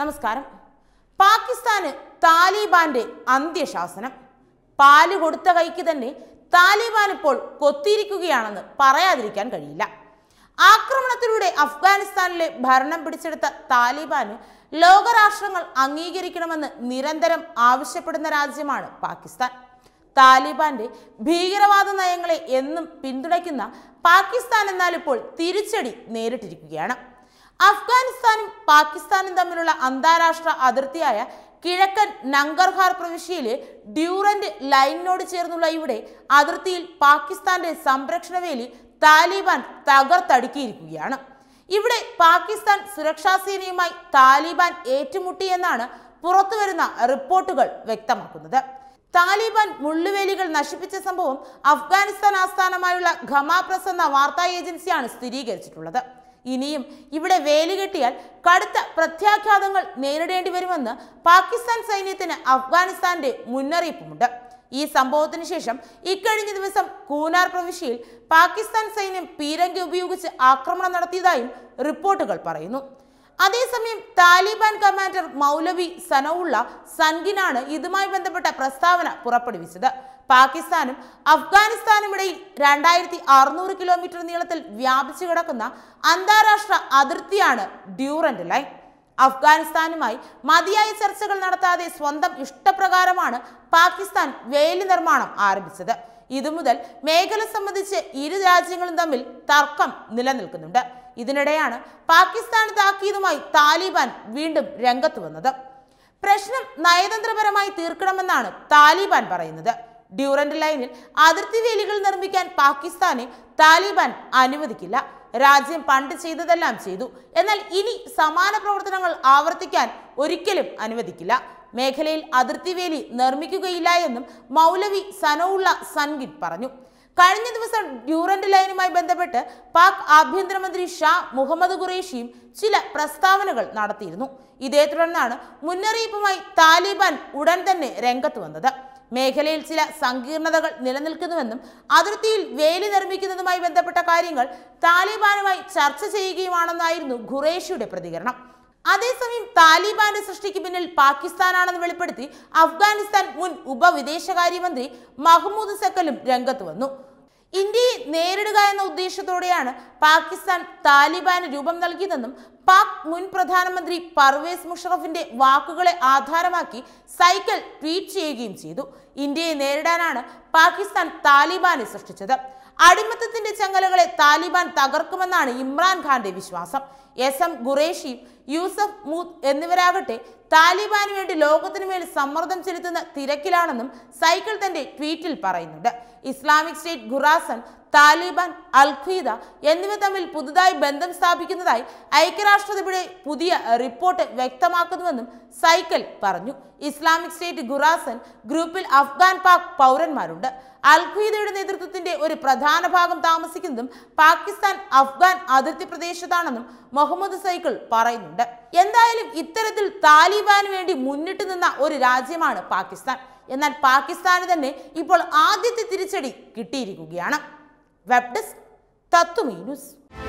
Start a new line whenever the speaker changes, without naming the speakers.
നമസ്കാരം പാകിസ്ഥാന് താലിബാന്റെ അന്ത്യശാസനം പാല് കൊടുത്ത കൈക്ക് തന്നെ താലിബാൻ ഇപ്പോൾ കൊത്തിയിരിക്കുകയാണെന്ന് പറയാതിരിക്കാൻ കഴിയില്ല ആക്രമണത്തിലൂടെ അഫ്ഗാനിസ്ഥാനിലെ ഭരണം പിടിച്ചെടുത്ത താലിബാന് ലോകരാഷ്ട്രങ്ങൾ അംഗീകരിക്കണമെന്ന് നിരന്തരം ആവശ്യപ്പെടുന്ന രാജ്യമാണ് പാകിസ്ഥാൻ താലിബാന്റെ ഭീകരവാദ നയങ്ങളെ എന്നും പിന്തുണയ്ക്കുന്ന പാകിസ്ഥാൻ എന്നാൽ ഇപ്പോൾ തിരിച്ചടി നേരിട്ടിരിക്കുകയാണ് അഫ്ഗാനിസ്ഥാനും പാകിസ്ഥാനും തമ്മിലുള്ള അന്താരാഷ്ട്ര അതിർത്തിയായ കിഴക്കൻ നങ്കർഹാർ പ്രവിശ്യയിലെ ഡ്യൂറന്റ് ലൈനിനോട് ചേർന്നുള്ള ഇവിടെ അതിർത്തിയിൽ പാകിസ്ഥാന്റെ സംരക്ഷണവേലി താലിബാൻ തകർത്തടുക്കിയിരിക്കുകയാണ് ഇവിടെ പാകിസ്ഥാൻ സുരക്ഷാ സേനയുമായി താലിബാൻ ഏറ്റുമുട്ടിയെന്നാണ് പുറത്തുവരുന്ന റിപ്പോർട്ടുകൾ വ്യക്തമാക്കുന്നത് താലിബാൻ മുള്ളുവേലികൾ നശിപ്പിച്ച സംഭവം അഫ്ഗാനിസ്ഥാൻ ആസ്ഥാനമായുള്ള ഖമാപ്രസ് എന്ന വാർത്താ ഏജൻസിയാണ് സ്ഥിരീകരിച്ചിട്ടുള്ളത് ഇനിയും ഇവിടെ വേലുകെട്ടിയാൽ കടുത്ത പ്രത്യാഘാതങ്ങൾ നേരിടേണ്ടി വരുമെന്ന് പാകിസ്ഥാൻ സൈന്യത്തിന് അഫ്ഗാനിസ്ഥാന്റെ മുന്നറിയിപ്പുമുണ്ട് ഈ സംഭവത്തിന് ശേഷം ഇക്കഴിഞ്ഞ ദിവസം കൂനാർ പ്രവിശ്യയിൽ പാകിസ്ഥാൻ സൈന്യം പീരങ്കി ഉപയോഗിച്ച് ആക്രമണം നടത്തിയതായും റിപ്പോർട്ടുകൾ പറയുന്നു അതേസമയം താലിബാൻ കമാൻഡർ മൗലവി സനൌള്ള സൻഗിനാണ് ഇതുമായി ബന്ധപ്പെട്ട പ്രസ്താവന പുറപ്പെടുവിച്ചത് പാകിസ്ഥാനും അഫ്ഗാനിസ്ഥാനും ഇടയിൽ രണ്ടായിരത്തി അറുന്നൂറ് കിലോമീറ്റർ നീളത്തിൽ വ്യാപിച്ചു കിടക്കുന്ന അന്താരാഷ്ട്ര അതിർത്തിയാണ് ഡ്യൂറന്റ് ലൈൻ അഫ്ഗാനിസ്ഥാനുമായി മതിയായ ചർച്ചകൾ നടത്താതെ സ്വന്തം ഇഷ്ടപ്രകാരമാണ് പാകിസ്ഥാൻ വേലി നിർമ്മാണം ആരംഭിച്ചത് ഇതുമുതൽ മേഖല സംബന്ധിച്ച് ഇരു രാജ്യങ്ങളും തമ്മിൽ തർക്കം നിലനിൽക്കുന്നുണ്ട് ഇതിനിടെയാണ് പാകിസ്ഥാൻ താക്കിയതുമായി താലിബാൻ വീണ്ടും രംഗത്ത് വന്നത് പ്രശ്നം നയതന്ത്രപരമായി തീർക്കണമെന്നാണ് താലിബാൻ പറയുന്നത് ഡ്യൂറന്റ് ലൈനിൽ അതിർത്തി വേലികൾ നിർമ്മിക്കാൻ പാകിസ്ഥാനെ താലിബാൻ അനുവദിക്കില്ല രാജ്യം പണ്ട് ചെയ്തതെല്ലാം ചെയ്തു എന്നാൽ ഇനി സമാന പ്രവർത്തനങ്ങൾ ആവർത്തിക്കാൻ ഒരിക്കലും അനുവദിക്കില്ല മേഖലയിൽ അതിർത്തി വേലി നിർമ്മിക്കുകയില്ല എന്നും മൗലവി സനൗള്ള സൻഗിൻ പറഞ്ഞു കഴിഞ്ഞ ദിവസം ഡ്യൂറന്റ് ലൈനുമായി ബന്ധപ്പെട്ട് പാക് ആഭ്യന്തരമന്ത്രി ഷാ മുഹമ്മദ് ഖുറേഷിയും ചില പ്രസ്താവനകൾ നടത്തിയിരുന്നു ഇതേ തുടർന്നാണ് മുന്നറിയിപ്പുമായി താലിബാൻ ഉടൻ തന്നെ രംഗത്ത് വന്നത് മേഖലയിൽ ചില സങ്കീർണതകൾ നിലനിൽക്കുന്നുവെന്നും അതിർത്തിയിൽ വേലി നിർമ്മിക്കുന്നതുമായി ബന്ധപ്പെട്ട കാര്യങ്ങൾ താലിബാനുമായി ചർച്ച ചെയ്യുകയുമാണെന്നായിരുന്നു ഖുറേഷിയുടെ പ്രതികരണം അതേസമയം താലിബാന്റെ സൃഷ്ടിക്ക് പിന്നിൽ പാകിസ്ഥാനാണെന്ന് വെളിപ്പെടുത്തി അഫ്ഗാനിസ്ഥാൻ മുൻ ഉപവിദേശകാര്യമന്ത്രി മഹ്മൂദ് സക്കലും രംഗത്ത് വന്നു ഇന്ത്യയെ നേരിടുക എന്ന ഉദ്ദേശത്തോടെയാണ് പാകിസ്ഥാൻ താലിബാന് രൂപം നൽകിയതെന്നും പാക് മുൻ പ്രധാനമന്ത്രി പർവേസ് മുഷറഫിന്റെ വാക്കുകളെ ആധാരമാക്കി സൈക്കിൾ ട്വീറ്റ് ചെയ്യുകയും ചെയ്തു ഇന്ത്യയെ നേരിടാനാണ് പാകിസ്ഥാൻ താലിബാനെ സൃഷ്ടിച്ചത് അടിമത്തത്തിന്റെ ചങ്ങലകളെ താലിബാൻ തകർക്കുമെന്നാണ് ഇമ്രാൻഖാന്റെ വിശ്വാസം എസ് എം ഖുറേഷിയും യൂസഫ് മൂത്ത് എന്നിവരാകട്ടെ താലിബാന് വേണ്ടി ലോകത്തിനു മേൽ സമ്മർദ്ദം ചെലുത്തുന്ന തിരക്കിലാണെന്നും സൈക്കിൾ തന്റെ ട്വീറ്റിൽ പറയുന്നുണ്ട് Islamic State Khorasan Taliban Al Qaeda എന്നിവ തമ്മിൽ പുതുതായി ബന്ധം സ്ഥാപിക്കുന്നതായി ഐക്യരാഷ്ട്രസഭയുടെ പുതിയ റിപ്പോർട്ട് വ്യക്തമാക്കുന്നുവെന്നും സൈക്കിൾ പറഞ്ഞു ഇസ്ലാമിക് സ്റ്റേറ്റ് ഖുറാസൻ ഗ്രൂപ്പിൽ അഫ്ഗാൻ പാക് പൗരന്മാരുണ്ട് അൽഖ്വീദയുടെ നേതൃത്വത്തിന്റെ ഒരു പ്രധാന ഭാഗം താമസിക്കുന്നതും പാകിസ്ഥാൻ അഫ്ഗാൻ അതിർത്തി പ്രദേശത്താണെന്നും മുഹമ്മദ് സൈക്കിൾ പറയുന്നുണ്ട് എന്തായാലും ഇത്തരത്തിൽ താലിബാന് വേണ്ടി മുന്നിട്ട് നിന്ന ഒരു രാജ്യമാണ് പാകിസ്ഥാൻ എന്നാൽ പാകിസ്ഥാന് തന്നെ ഇപ്പോൾ ആദ്യത്തെ തിരിച്ചടി കിട്ടിയിരിക്കുകയാണ് വെബ് ഡെസ്ക് തത്തുമീ ന്യൂസ്